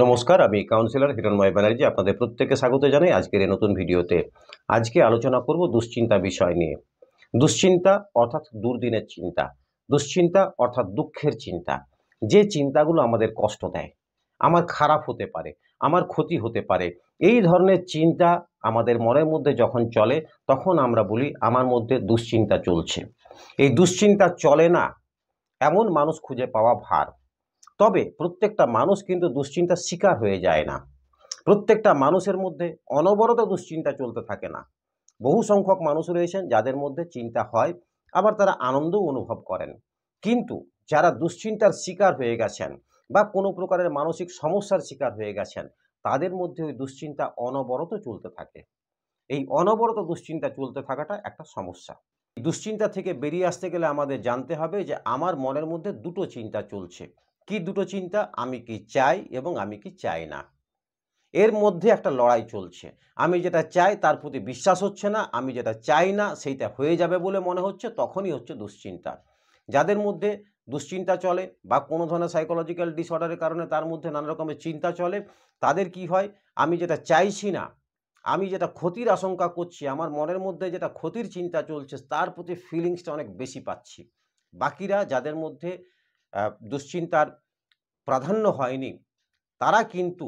নমস্কার আমি কাউন্সিলর হিরণময় ব্যানার্জি আপনাদের প্রত্যেককে স্বাগত জানাই আজকের এই নতুন ভিডিওতে আজকে আলোচনা করব দুশ্চিন্তা বিষয় নিয়ে দুশ্চিন্তা অর্থাৎ দুর্দিনের চিন্তা দুশ্চিন্তা অর্থাৎ দুঃখের চিন্তা যে চিন্তাগুলো আমাদের কষ্ট দেয় আমার খারাপ হতে পারে আমার ক্ষতি হতে পারে এই ধরনের চিন্তা আমাদের মনের মধ্যে যখন চলে তখন আমরা বলি আমার মধ্যে দুশ্চিন্তা চলছে এই দুশ্চিন্তা চলে না এমন মানুষ খুঁজে পাওয়া ভার তবে প্রত্যেকটা মানুষ কিন্তু দুশ্চিন্তার শিকার হয়ে যায় না প্রত্যেকটা মানুষের মধ্যে অনবরত দুশ্চিন্তা চলতে থাকে না বহু সংখ্যক মানুষ রয়েছেন যাদের মধ্যে চিন্তা হয় আবার তারা আনন্দ অনুভব করেন কিন্তু যারা দুশ্চিন্তার শিকার হয়ে গেছেন বা কোনো প্রকারের মানসিক সমস্যার শিকার হয়ে গেছেন তাদের মধ্যে ওই দুশ্চিন্তা অনবরত চলতে থাকে এই অনবরত দুশ্চিন্তা চলতে থাকাটা একটা সমস্যা দুশ্চিন্তা থেকে বেরিয়ে আসতে গেলে আমাদের জানতে হবে যে আমার মনের মধ্যে দুটো চিন্তা চলছে কি দুটো চিন্তা আমি কি চাই এবং আমি কি চাই না এর মধ্যে একটা লড়াই চলছে আমি যেটা চাই তার প্রতি বিশ্বাস হচ্ছে না আমি যেটা চাই না সেইটা হয়ে যাবে বলে মনে হচ্ছে তখনই হচ্ছে দুশ্চিন্তা যাদের মধ্যে দুশ্চিন্তা চলে বা কোনো ধরনের সাইকোলজিক্যাল ডিসঅর্ডারের কারণে তার মধ্যে নানা রকমের চিন্তা চলে তাদের কি হয় আমি যেটা চাইছি না আমি যেটা ক্ষতির আশঙ্কা করছি আমার মনের মধ্যে যেটা ক্ষতির চিন্তা চলছে তার প্রতি ফিলিংসটা অনেক বেশি পাচ্ছি বাকিরা যাদের মধ্যে দুশ্চিন্তার প্রাধান্য হয়নি তারা কিন্তু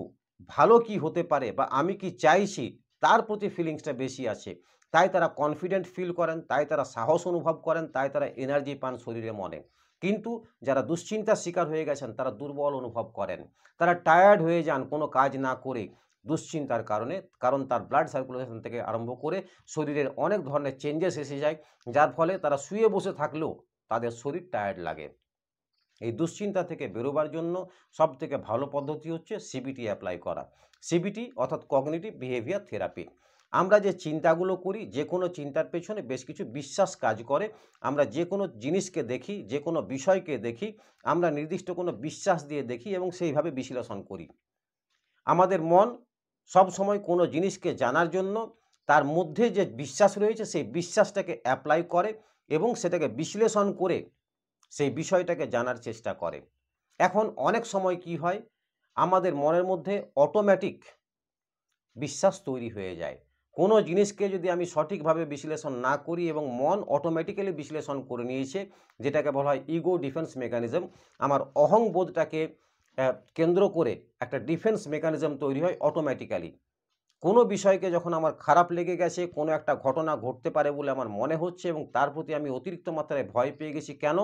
ভালো কি হতে পারে বা আমি কি চাইছি তার প্রতি ফিলিংসটা বেশি আছে তাই তারা কনফিডেন্ট ফিল করেন তাই তারা সাহস অনুভব করেন তাই তারা এনার্জি পান শরীরে মনে কিন্তু যারা দুশ্চিন্তার শিকার হয়ে গেছেন তারা দুর্বল অনুভব করেন তারা টায়ার্ড হয়ে যান কোনো কাজ না করে দুশ্চিন্তার কারণে কারণ তার ব্লাড সার্কুলেশন থেকে আরম্ভ করে শরীরের অনেক ধরনের চেঞ্জেস এসে যায় যার ফলে তারা শুয়ে বসে থাকলেও তাদের শরীর টায়ার্ড লাগে এই দুশ্চিন্তা থেকে বেরোবার জন্য সবথেকে ভালো পদ্ধতি হচ্ছে সিবিটি অ্যাপ্লাই করা সিবিটি অর্থাৎ কগনিটিভ বিহেভিয়ার থেরাপি আমরা যে চিন্তাগুলো করি যে কোনো চিন্তার পেছনে বেশ কিছু বিশ্বাস কাজ করে আমরা যে কোনো জিনিসকে দেখি যে কোনো বিষয়কে দেখি আমরা নির্দিষ্ট কোনো বিশ্বাস দিয়ে দেখি এবং সেইভাবে বিশ্লেষণ করি আমাদের মন সব সময় কোনো জিনিসকে জানার জন্য তার মধ্যে যে বিশ্বাস রয়েছে সেই বিশ্বাসটাকে অ্যাপ্লাই করে এবং সেটাকে বিশ্লেষণ করে সেই বিষয়টাকে জানার চেষ্টা করে এখন অনেক সময় কি হয় আমাদের মনের মধ্যে অটোমেটিক বিশ্বাস তৈরি হয়ে যায় কোনো জিনিসকে যদি আমি সঠিকভাবে বিশ্লেষণ না করি এবং মন অটোমেটিক্যালি বিশ্লেষণ করে নিয়েছে যেটাকে বলা হয় ইগো ডিফেন্স মেকানিজম আমার অহংবোধটাকে কেন্দ্র করে একটা ডিফেন্স মেকানিজম তৈরি হয় অটোমেটিক্যালি কোনো বিষয়কে যখন আমার খারাপ লেগে গেছে কোনো একটা ঘটনা ঘটতে পারে বলে আমার মনে হচ্ছে এবং তার প্রতি আমি অতিরিক্ত মাত্রায় ভয় পেয়ে গেছি কেন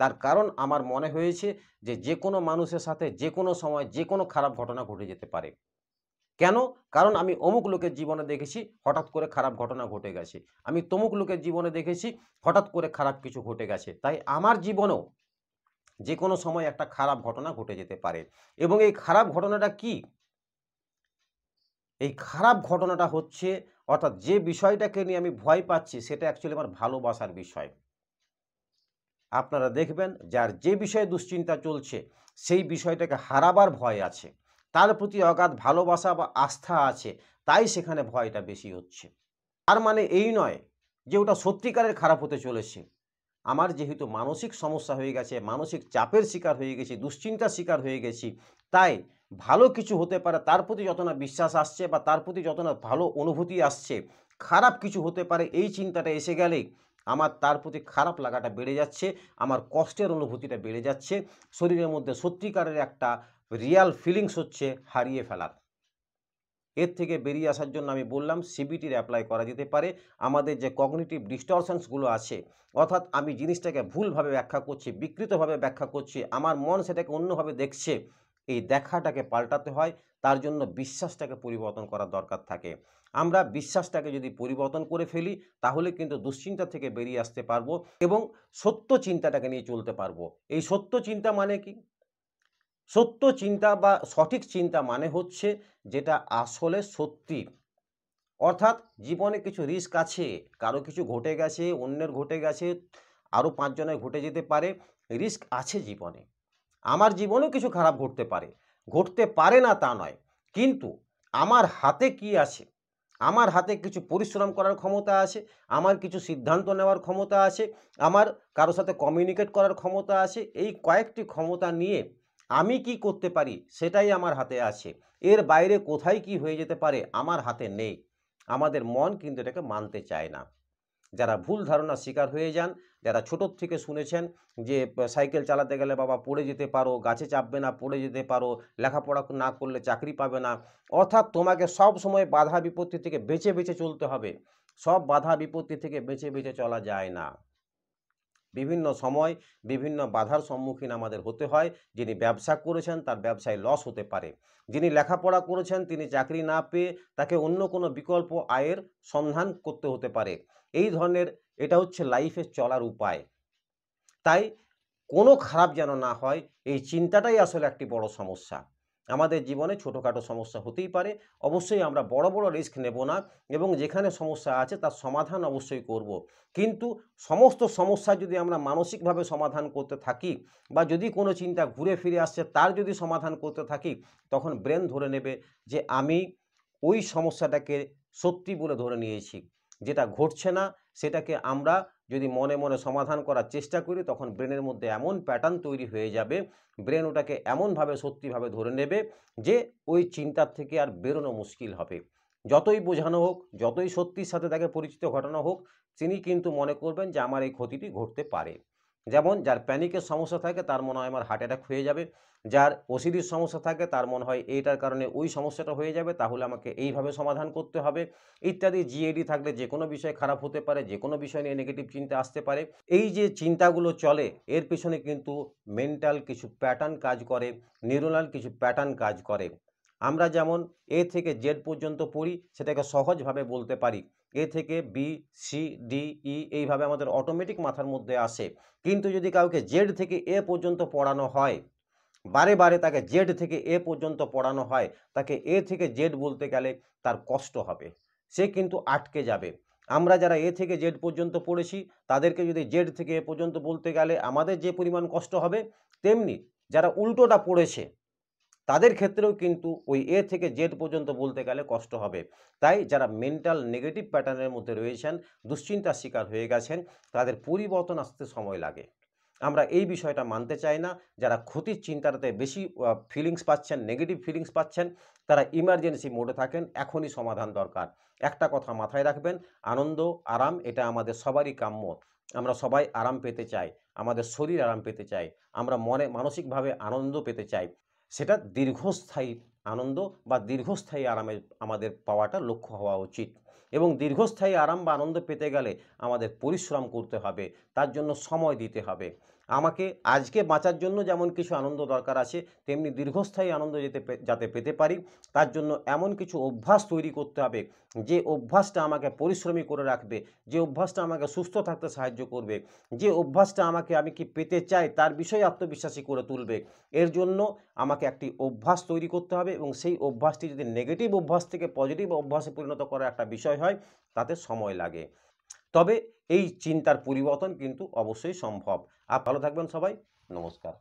তার কারণ আমার মনে হয়েছে যে যে কোনো মানুষের সাথে যে কোনো সময় যে কোনো খারাপ ঘটনা ঘটে যেতে পারে কেন কারণ আমি অমুক লোকের জীবনে দেখেছি হঠাৎ করে খারাপ ঘটনা ঘটে গেছে আমি তমুক লোকের জীবনে দেখেছি হঠাৎ করে খারাপ কিছু ঘটে গেছে তাই আমার জীবনেও যে কোনো সময় একটা খারাপ ঘটনা ঘটে যেতে পারে এবং এই খারাপ ঘটনাটা কি এই খারাপ ঘটনাটা হচ্ছে অর্থাৎ যে বিষয়টাকে নিয়ে আমি ভয় পাচ্ছি সেটা অ্যাকচুয়ালি আমার ভালোবাসার বিষয় আপনারা দেখবেন যার যে বিষয়ে দুশ্চিন্তা চলছে সেই বিষয়টাকে হারাবার ভয় আছে তার প্রতি অগাধ ভালোবাসা বা আস্থা আছে তাই সেখানে ভয়টা বেশি হচ্ছে তার মানে এই নয় যে ওটা সত্যিকারের খারাপ হতে চলেছে আমার যেহেতু মানসিক সমস্যা হয়ে গেছে মানসিক চাপের শিকার হয়ে গেছি দুশ্চিন্তার শিকার হয়ে গেছি তাই ভালো কিছু হতে পারে তার প্রতি যত না বিশ্বাস আসছে বা তার প্রতি যত না ভালো অনুভূতি আসছে খারাপ কিছু হতে পারে এই চিন্তাটা এসে গেলে আমার তার প্রতি খারাপ লাগাটা বেড়ে যাচ্ছে আমার কষ্টের অনুভূতিটা বেড়ে যাচ্ছে শরীরের মধ্যে সত্যিকারের একটা রিয়াল ফিলিংস হচ্ছে হারিয়ে ফেলার এর থেকে বেরিয়ে আসার জন্য আমি বললাম সিবিটির অ্যাপ্লাই করা যেতে পারে আমাদের যে কগনিটিভ ডিস্টরশনসগুলো আছে অর্থাৎ আমি জিনিসটাকে ভুলভাবে ব্যাখ্যা করছি বিকৃতভাবে ব্যাখ্যা করছি আমার মন সেটাকে অন্যভাবে দেখছে এই দেখাটাকে পাল্টাতে হয় তার জন্য বিশ্বাসটাকে পরিবর্তন করা দরকার থাকে আমরা বিশ্বাসটাকে যদি পরিবর্তন করে ফেলি তাহলে কিন্তু দুশ্চিন্তা থেকে বেরিয়ে আসতে পারবো এবং সত্য চিন্তাটাকে নিয়ে চলতে পারবো এই সত্য চিন্তা মানে কি সত্য চিন্তা বা সঠিক চিন্তা মানে হচ্ছে যেটা আসলে সত্যি অর্থাৎ জীবনে কিছু রিস্ক আছে কারো কিছু ঘটে গেছে অন্যের ঘটে গেছে আরও পাঁচজনের ঘটে যেতে পারে রিস্ক আছে জীবনে আমার জীবনেও কিছু খারাপ ঘটতে পারে ঘটতে পারে না তা নয় কিন্তু আমার হাতে কি আছে আমার হাতে কিছু পরিশ্রম করার ক্ষমতা আছে আমার কিছু সিদ্ধান্ত নেওয়ার ক্ষমতা আছে আমার কারো সাথে কমিউনিকেট করার ক্ষমতা আছে এই কয়েকটি ক্ষমতা নিয়ে আমি কি করতে পারি সেটাই আমার হাতে আছে এর বাইরে কোথায় কি হয়ে যেতে পারে আমার হাতে নেই আমাদের মন কিন্তু এটাকে মানতে চায় না যারা ভুল ধারণা শিকার হয়ে যান যারা ছোটোর থেকে শুনেছেন যে সাইকেল চালাতে গেলে বাবা পড়ে যেতে পারো গাছে চাপবে না পড়ে যেতে পারো লেখাপড়া না করলে চাকরি পাবে না অর্থাৎ তোমাকে সব সময় বাধা বিপত্তি থেকে বেছে বেছে চলতে হবে সব বাধা বিপত্তি থেকে বেছে বেছে চলা যায় না বিভিন্ন সময় বিভিন্ন বাধার সম্মুখীন আমাদের হতে হয় যিনি ব্যবসা করেছেন তার ব্যবসায় লস হতে পারে যিনি লেখাপড়া করেছেন তিনি চাকরি না পেয়ে তাকে অন্য কোনো বিকল্প আয়ের সন্ধান করতে হতে পারে এই ধরনের এটা হচ্ছে লাইফে চলার উপায় তাই কোনো খারাপ যেন না হয় এই চিন্তাটাই আসলে একটি বড় সমস্যা আমাদের জীবনে ছোটোখাটো সমস্যা হতেই পারে অবশ্যই আমরা বড় বড় রিস্ক নেব না এবং যেখানে সমস্যা আছে তার সমাধান অবশ্যই করব। কিন্তু সমস্ত সমস্যা যদি আমরা মানসিকভাবে সমাধান করতে থাকি বা যদি কোনো চিন্তা ঘুরে ফিরে আসছে তার যদি সমাধান করতে থাকি তখন ব্রেন ধরে নেবে যে আমি ওই সমস্যাটাকে সত্যি বলে ধরে নিয়েছি যেটা ঘটছে না সেটাকে আমরা যদি মনে মনে সমাধান করার চেষ্টা করি তখন ব্রেনের মধ্যে এমন প্যাটার্ন তৈরি হয়ে যাবে ব্রেন ওটাকে এমনভাবে সত্যিভাবে ধরে নেবে যে ওই চিন্তার থেকে আর বেরোনো মুশকিল হবে যতই বোঝানো হোক যতই সত্যির সাথে তাকে পরিচিত ঘটানো হোক তিনি কিন্তু মনে করবেন যে আমার এই ক্ষতিটি ঘটতে পারে যেমন যার প্যানিকের সমস্যা থাকে তার মনে হয় আমার হার্ট অ্যাটাক হয়ে যাবে যার ওসিডির সমস্যা থাকে তার মনে হয় এইটার কারণে ওই সমস্যাটা হয়ে যাবে তাহলে আমাকে এইভাবে সমাধান করতে হবে ইত্যাদি জিএডি থাকলে যে কোনো বিষয় খারাপ হতে পারে যে কোনো বিষয় নিয়ে নেগেটিভ চিন্তা আসতে পারে এই যে চিন্তাগুলো চলে এর পিছনে কিন্তু মেন্টাল কিছু প্যাটার্ন কাজ করে নিউরোনাল কিছু প্যাটার্ন কাজ করে আমরা যেমন এ থেকে জেড পর্যন্ত পড়ি সেটাকে সহজভাবে বলতে পারি এ থেকে বি সি ডি ই এইভাবে আমাদের অটোমেটিক মাথার মধ্যে আসে কিন্তু যদি কাউকে জেড থেকে এ পর্যন্ত পড়ানো হয় বারে বারে তাকে জেড থেকে এ পর্যন্ত পড়ানো হয় তাকে এ থেকে জেড বলতে গেলে তার কষ্ট হবে সে কিন্তু আটকে যাবে আমরা যারা এ থেকে জেড পর্যন্ত পড়েছি তাদেরকে যদি জেড থেকে এ পর্যন্ত বলতে গেলে আমাদের যে পরিমাণ কষ্ট হবে তেমনি যারা উল্টোটা পড়েছে তাদের ক্ষেত্রেও কিন্তু ওই এ থেকে জেড পর্যন্ত বলতে গেলে কষ্ট হবে তাই যারা মেন্টাল নেগেটিভ প্যাটার্নের মধ্যে রয়েছেন দুশ্চিন্তার শিকার হয়ে গেছেন তাদের পরিবর্তন আসতে সময় লাগে আমরা এই বিষয়টা মানতে চাই না যারা ক্ষতির চিন্তাটাতে বেশি ফিলিংস পাচ্ছেন নেগেটিভ ফিলিংস পাচ্ছেন তারা ইমার্জেন্সি মোডে থাকেন এখনই সমাধান দরকার একটা কথা মাথায় রাখবেন আনন্দ আরাম এটা আমাদের সবারই কাম্য আমরা সবাই আরাম পেতে চাই আমাদের শরীর আরাম পেতে চাই আমরা মনে মানসিকভাবে আনন্দ পেতে চাই সেটা দীর্ঘস্থায়ী আনন্দ বা দীর্ঘস্থায়ী আরামে আমাদের পাওয়াটা লক্ষ্য হওয়া উচিত এবং দীর্ঘস্থায়ী আরাম বা আনন্দ পেতে গেলে আমাদের পরিশ্রম করতে হবে তার জন্য সময় দিতে হবে আমাকে আজকে বাঁচার জন্য যেমন কিছু আনন্দ দরকার আছে তেমনি দীর্ঘস্থায়ী আনন্দ যেতে যাতে পেতে পারি তার জন্য এমন কিছু অভ্যাস তৈরি করতে হবে যে অভ্যাসটা আমাকে পরিশ্রমী করে রাখবে যে অভ্যাসটা আমাকে সুস্থ থাকতে সাহায্য করবে যে অভ্যাসটা আমাকে আমি কি পেতে চাই তার বিষয়ে আত্মবিশ্বাসী করে তুলবে এর জন্য আমাকে একটি অভ্যাস তৈরি করতে হবে এবং সেই অভ্যাসটি যদি নেগেটিভ অভ্যাস থেকে পজিটিভ অভ্যাসে পরিণত করার একটা বিষয় হয় তাতে সময় লাগে তবে এই চিন্তার পরিবর্তন কিন্তু অবশ্যই সম্ভব আর ভালো থাকবেন সবাই নমস্কার